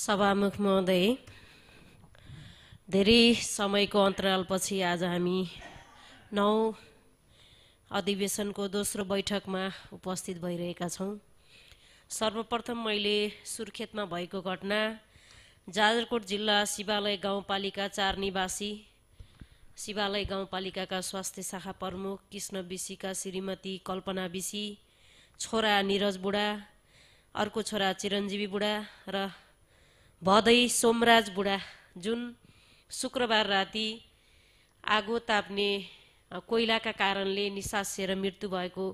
सभामुख महोदय धेरै समयको अन्तरालपछि आज हामी नौ अधिवेशनको दोस्रो बैठकमा उपस्थित भइरहेका छौँ सर्वप्रथम मैले सुर्खेतमा भएको घटना जाजरकोट जिल्ला शिवालय गाउँपालिका चार निवासी शिवालय गाउँपालिकाका स्वास्थ्य शाखा प्रमुख कृष्ण विषीका श्रीमती कल्पना विषी छोरा निरज बुढा अर्को छोरा चिरञ्जीवी बुढा र भदै सोमराज बुढा जुन शुक्रबार राति आगो ताप्ने कोइलाका कारणले निसासिएर मृत्यु भएको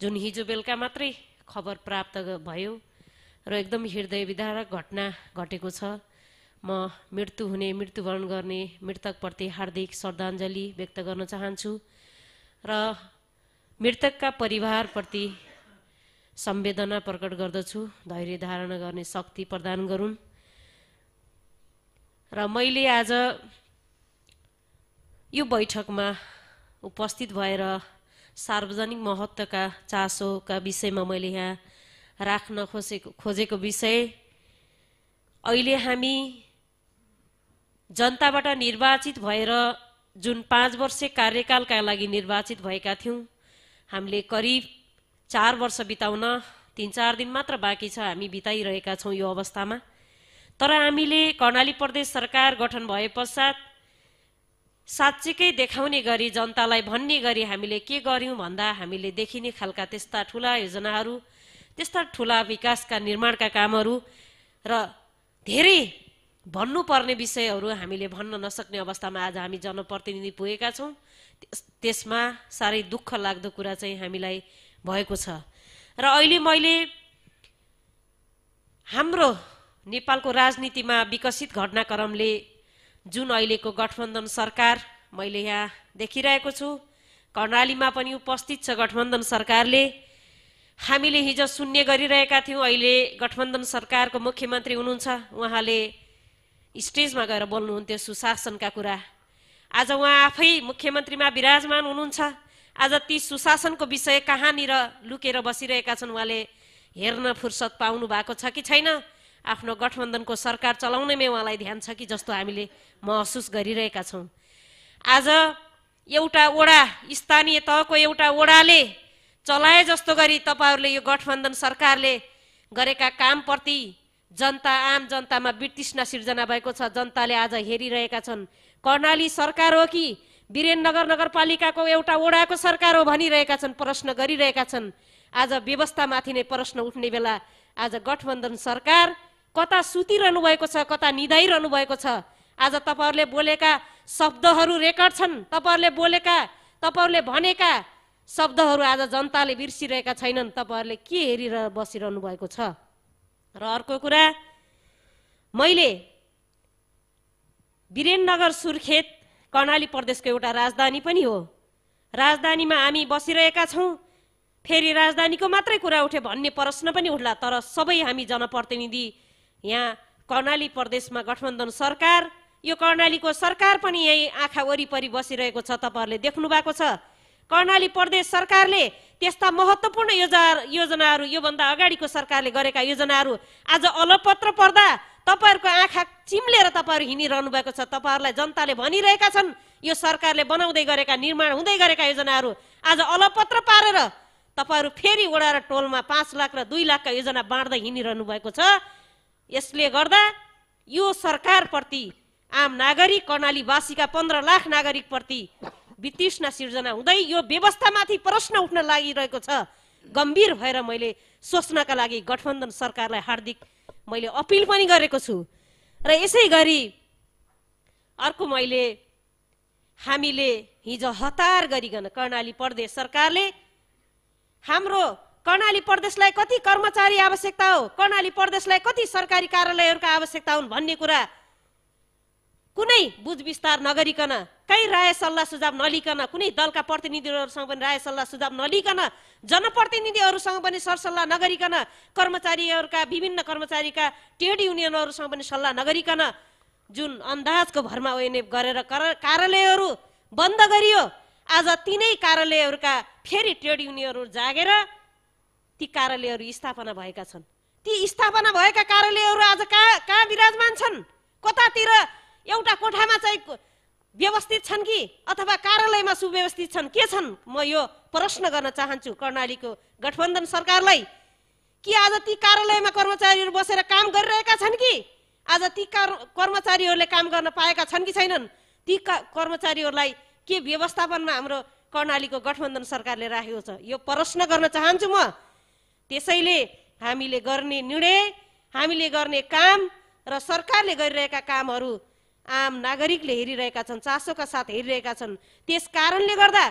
जुन हिजो बेलुका मात्रै खबर प्राप्त भयो र एकदम हृदय विदारक घटना घटेको छ म मृत्यु हुने मृत्युवरण गर्ने मृतकप्रति हार्दिक श्रद्धाञ्जली व्यक्त गर्न चाहन्छु र मृतकका परिवारप्रति संवेदना प्रकट गर्दछु धैर्य धारण गर्ने शक्ति प्रदान गरून् र मैले आज यो बैठकमा उपस्थित भएर सार्वजनिक महत्त्वका चासोका विषयमा मैले यहाँ राख्न खोजेको खोजेको विषय अहिले हामी जनताबाट निर्वाचित भएर जुन पाँच वर्ष कार्यकालका लागि निर्वाचित भएका थियौँ हामीले करिब चार वर्ष बिताउन तिन चार दिन मात्र बाँकी छ हामी बिताइरहेका छौँ यो अवस्थामा तर हामीले कर्णाली प्रदेश सरकार गठन भए पश्चात साँच्चीकै देखाउने गरी जनतालाई भन्ने गरी हामीले के गर्यौँ भन्दा हामीले देखिने खालका त्यस्ता ठुला योजनाहरू त्यस्ता ठुला विकासका निर्माणका कामहरू र धेरै भन्नुपर्ने विषयहरू हामीले भन्न नसक्ने अवस्थामा आज हामी जनप्रतिनिधि पुगेका छौँ त्यसमा साह्रै दुःख लाग्दो कुरा चाहिँ हामीलाई भएको छ र अहिले मैले हाम्रो नेपालको राजनीतिमा विकसित घटनाक्रमले जुन अहिलेको गठबन्धन सरकार मैले यहाँ देखिरहेको छु कर्णालीमा पनि उपस्थित छ गठबन्धन सरकारले हामीले हिजो सुन्ने गरिरहेका थियौँ अहिले गठबन्धन सरकारको मुख्यमन्त्री हुनुहुन्छ उहाँले स्टेजमा गएर बोल्नुहुन्थ्यो सुशासनका कुरा आज उहाँ आफै मुख्यमन्त्रीमा विराजमान हुनुहुन्छ आज ती सुशासनको विषय कहाँनिर लुकेर बसिरहेका छन् उहाँले हेर्न फुर्सद पाउनु भएको छ कि छैन आफ्नो गठबन्धनको सरकार चलाउनमै उहाँलाई ध्यान छ कि जस्तो हामीले महसुस गरिरहेका छौँ आज एउटा वडा स्थानीय तहको एउटा ओडाले चलाए जस्तो गरी तपाईँहरूले यो गठबन्धन सरकारले गरेका कामप्रति जनता आम जनतामा वितृष्णा सिर्जना भएको छ जनताले आज हेरिरहेका छन् कर्णाली सरकार हो कि वीरेन्द्रनगर नगरपालिकाको एउटा ओडाको सरकार हो भनिरहेका छन् प्रश्न गरिरहेका छन् आज व्यवस्थामाथि नै प्रश्न उठ्ने बेला आज गठबन्धन सरकार कता सुतिरहनु भएको छ कता निधाइरहनु भएको छ आज तपाईँहरूले बोलेका शब्दहरू रेकर्ड छन् तपाईँहरूले बोलेका तपाईँहरूले भनेका शब्दहरू आज जनताले बिर्सिरहेका छैनन् तपाईँहरूले के हेरिरह बसिरहनु भएको छ र अर्को कुरा मैले वीरेन्द्रनगर सुर्खेत कर्णाली प्रदेशको एउटा राजधानी पनि हो राजधानीमा हामी बसिरहेका छौँ फेरि राजधानीको मात्रै कुरा उठ्यो भन्ने प्रश्न पनि उठला तर सबै हामी जनप्रतिनिधि यहाँ कर्णाली प्रदेशमा गठबन्धन सरकार यो कर्णालीको सरकार पनि यही आँखा वरिपरि बसिरहेको छ तपाईँहरूले देख्नु भएको छ कर्णाली प्रदेश सरकारले त्यस्ता महत्त्वपूर्ण योजना योजनाहरू योभन्दा अगाडिको सरकारले गरेका योजनाहरू आज अलपत्र पर्दा तपाईँहरूको आँखा चिम्लेर तपाईँहरू हिँडिरहनु भएको छ तपाईँहरूलाई जनताले भनिरहेका छन् यो सरकारले बनाउँदै गरेका निर्माण हुँदै गरेका योजनाहरू आज अलपत्र पारेर तपाईँहरू फेरि ओडा टोलमा पाँच लाख र दुई लाखका योजना बाँड्दै हिँडिरहनु भएको छ यसले गर्दा यो सरकारप्रति आम नागरिक कर्णालीवासीका पन्ध्र लाख नागरिकप्रति वितृष्णा सिर्जना हुँदै यो व्यवस्थामाथि प्रश्न उठ्न लागिरहेको छ गम्भीर भएर मैले सोच्नका लागि गठबन्धन सरकारलाई हार्दिक मैले अपिल पनि गरेको छु र यसै गरी अर्को मैले हामीले हिजो हतार गरिकन कर्णाली प्रदेश सरकारले हाम्रो कर्णाली प्रदेशलाई कति कर्मचारी आवश्यकता हो कर्णाली प्रदेशलाई कति सरकारी कार्यालयहरूको आवश्यकता हुन् भन्ने कुरा कुनै बुझ विस्तार नगरिकन कहीँ राय सल्लाह सुझाव नलिकन कुनै दलका प्रतिनिधिहरूसँग पनि राय सल्लाह सुझाव नलिकन जनप्रतिनिधिहरूसँग पनि सरसल्लाह नगरिकन कर्मचारीहरूका विभिन्न कर्मचारीका ट्रेड युनियनहरूसँग पनि सल्लाह नगरिकन जुन अन्दाजको भरमा ओएनएफ गरेर कार्यालयहरू बन्द गरियो आज तिनै कार्यालयहरूका फेरि ट्रेड युनियनहरू जागेर ती कार्यालयहरू स्थापना भएका छन् ती स्थापना भएका कार्यालयहरू आज कहाँ कहाँ विराजमान छन् कतातिर एउटा कोठामा चाहिँ व्यवस्थित छन् कि अथवा कार्यालयमा सुव्यवस्थित छन् के छन् म यो प्रश्न गर्न चाहन्छु कर्णालीको गठबन्धन सरकारलाई कि आज ती कार्यालयमा कर्मचारीहरू बसेर काम गरिरहेका छन् कि आज ती कर्मचारीहरूले काम गर्न पाएका छन् कि छैनन् ती कर्मचारीहरूलाई के व्यवस्थापनमा हाम्रो कर्णालीको गठबन्धन सरकारले राखेको छ यो प्रश्न गर्न चाहन्छु म त्यसैले हामीले गर्ने निर्णय हामीले गर्ने काम र सरकारले गरिरहेका कामहरू आम नागरिकले हेरिरहेका छन् चासोका साथ हेरिरहेका छन् त्यस कारणले गर्दा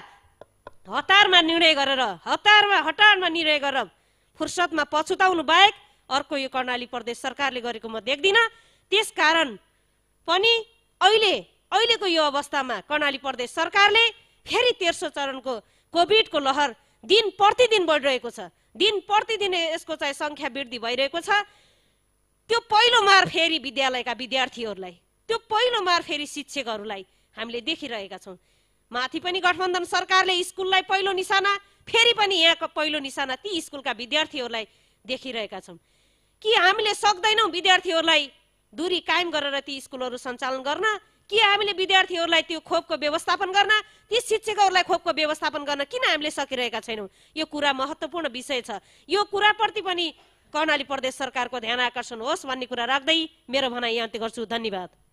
हतारमा निर्णय गरेर हतारमा हतारमा निर्णय गरेर फुर्सदमा पछुताउनु बाहेक अर्को यो कर्णाली प्रदेश सरकारले गरेको म देख्दिनँ त्यस कारण पनि अहिले अहिलेको यो अवस्थामा कर्णाली प्रदेश सरकारले फेरि तेर्सो चरणको कोभिडको लहर दिन प्रतिदिन बढिरहेको छ दिन प्रतिदिन यसको चाहिँ सङ्ख्या वृद्धि भइरहेको छ त्यो पहिलो मार फेरि विद्यालयका विद्यार्थीहरूलाई त्यो पहिलो मार फेरि शिक्षकहरूलाई हामीले देखिरहेका छौँ माथि पनि गठबन्धन सरकारले स्कुललाई पहिलो निशाना फेरि पनि यहाँको पहिलो निशाना ती स्कुलका विद्यार्थीहरूलाई देखिरहेका छौँ कि हामीले सक्दैनौँ विद्यार्थीहरूलाई दूरी कायम गरेर ती स्कुलहरू सञ्चालन गर्न कि हामीले विद्यार्थीहरूलाई त्यो खोपको व्यवस्थापन गर्न ती शिक्षकहरूलाई खोपको व्यवस्थापन गर्न किन हामीले सकिरहेका छैनौँ यो कुरा महत्त्वपूर्ण विषय छ यो कुराप्रति पनि कर्णाली प्रदेश सरकारको ध्यान आकर्षण होस् भन्ने कुरा राख्दै मेरो भनाइ यहाँ गर्छु धन्यवाद